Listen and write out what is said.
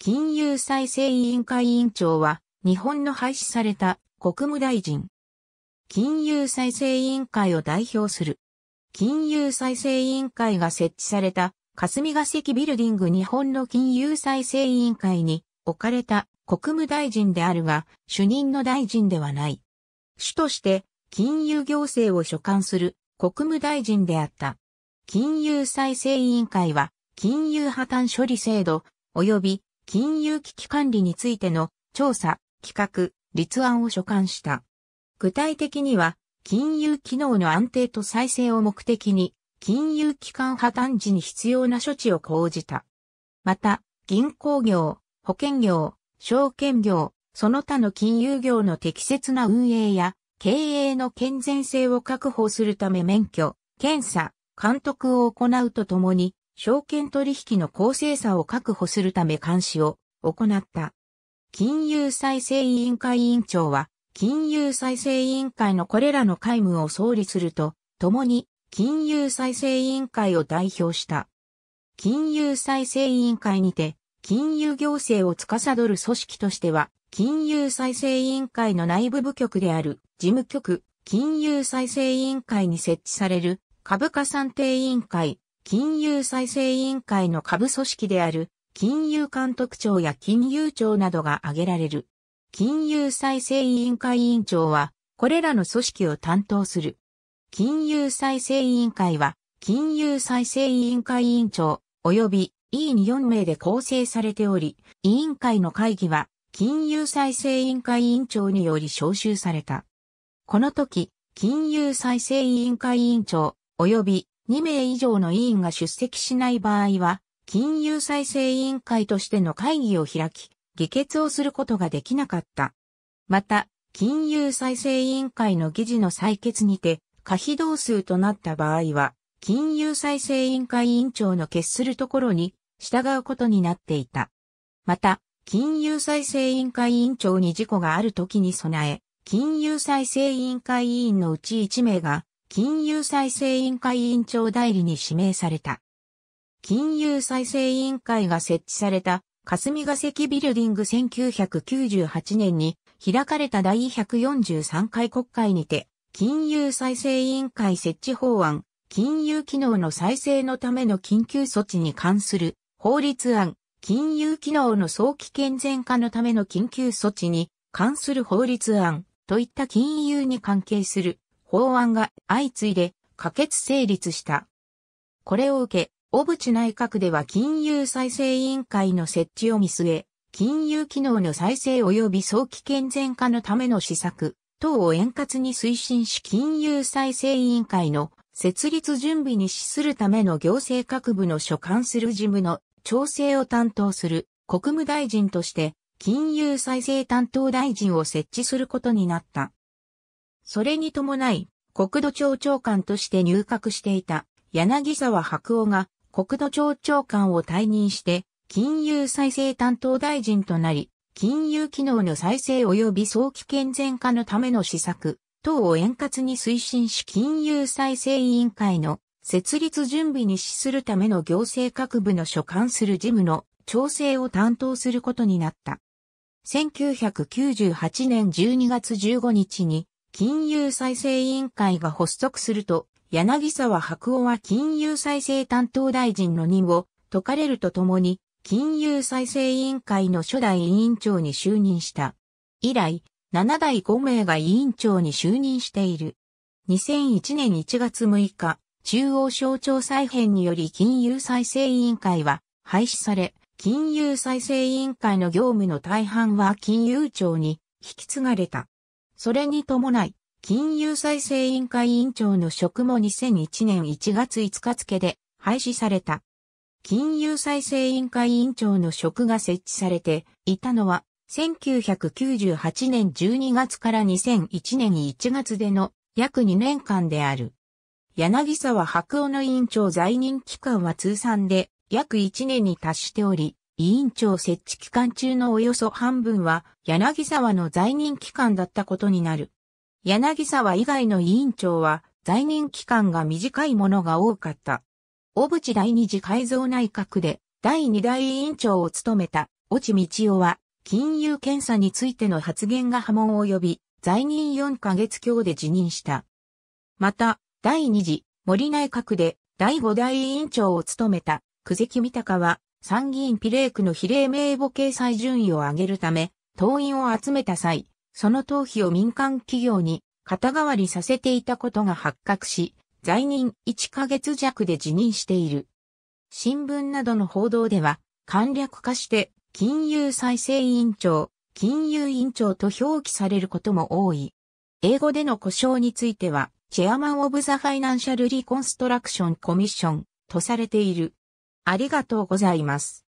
金融再生委員会委員長は、日本の廃止された国務大臣。金融再生委員会を代表する。金融再生委員会が設置された霞が関ビルディング日本の金融再生委員会に置かれた国務大臣であるが、主任の大臣ではない。主として金融行政を所管する国務大臣であった。金融再生委員会は金融破綻処理制度及び金融危機管理についての調査、企画、立案を所管した。具体的には、金融機能の安定と再生を目的に、金融機関破綻時に必要な処置を講じた。また、銀行業、保険業、証券業、その他の金融業の適切な運営や経営の健全性を確保するため免許、検査、監督を行うとともに、証券取引の公正さを確保するため監視を行った。金融再生委員会委員長は、金融再生委員会のこれらの会務を総理すると、共に金融再生委員会を代表した。金融再生委員会にて、金融行政を司る組織としては、金融再生委員会の内部部局である事務局、金融再生委員会に設置される株価算定委員会、金融再生委員会の下部組織である金融監督庁や金融庁などが挙げられる。金融再生委員会委員長は、これらの組織を担当する。金融再生委員会は、金融再生委員会委員長、及び委員4名で構成されており、委員会の会議は、金融再生委員会委員長により招集された。この時、金融再生委員会委員長、及び2名以上の委員が出席しない場合は、金融再生委員会としての会議を開き、議決をすることができなかった。また、金融再生委員会の議事の採決にて、可否同数となった場合は、金融再生委員会委員長の決するところに従うことになっていた。また、金融再生委員会委員長に事故がある時に備え、金融再生委員会委員のうち1名が金融再生委員会委員長代理に指名された。金融再生委員会が設置された霞ヶ関ビルディング1998年に開かれた第143回国会にて、金融再生委員会設置法案、金融機能の再生のための緊急措置に関する法律案、金融機能の早期健全化のための緊急措置に関する法律案といった金融に関係する法案が相次いで可決成立した。これを受け、小渕内閣では金融再生委員会の設置を見据え、金融機能の再生及び早期健全化のための施策等を円滑に推進し金融再生委員会の設立準備に資するための行政各部の所管する事務の調整を担当する国務大臣として金融再生担当大臣を設置することになった。それに伴い、国土庁長官として入閣していた柳沢白夫が国土庁長官を退任して金融再生担当大臣となり、金融機能の再生及び早期健全化のための施策等を円滑に推進し金融再生委員会の設立準備に資するための行政各部の所管する事務の調整を担当することになった。1998年12月15日に金融再生委員会が発足すると、柳沢白夫は金融再生担当大臣の任を解かれるとともに、金融再生委員会の初代委員長に就任した。以来、7代5名が委員長に就任している。2001年1月6日、中央省庁再編により金融再生委員会は廃止され、金融再生委員会の業務の大半は金融庁に引き継がれた。それに伴い、金融再生委員会委員長の職も2001年1月5日付で廃止された。金融再生委員会委員長の職が設置されていたのは、1998年12月から2001年1月での約2年間である。柳沢白尾の委員長在任期間は通算で約1年に達しており、委員長設置期間中のおよそ半分は柳沢の在任期間だったことになる。柳沢以外の委員長は在任期間が短いものが多かった。小渕第二次改造内閣で第二大委員長を務めた越智道夫は金融検査についての発言が波紋を呼び、在任4ヶ月強で辞任した。また、第二次森内閣で第五大委員長を務めた久関三鷹は参議院比例区の比例名簿掲載順位を上げるため、党員を集めた際、その党費を民間企業に肩代わりさせていたことが発覚し、在任1ヶ月弱で辞任している。新聞などの報道では、簡略化して金融再生委員長、金融委員長と表記されることも多い。英語での故障については、チェアマン・オブ・ザ・ファイナンシャル・リコンストラクション・コミッションとされている。ありがとうございます。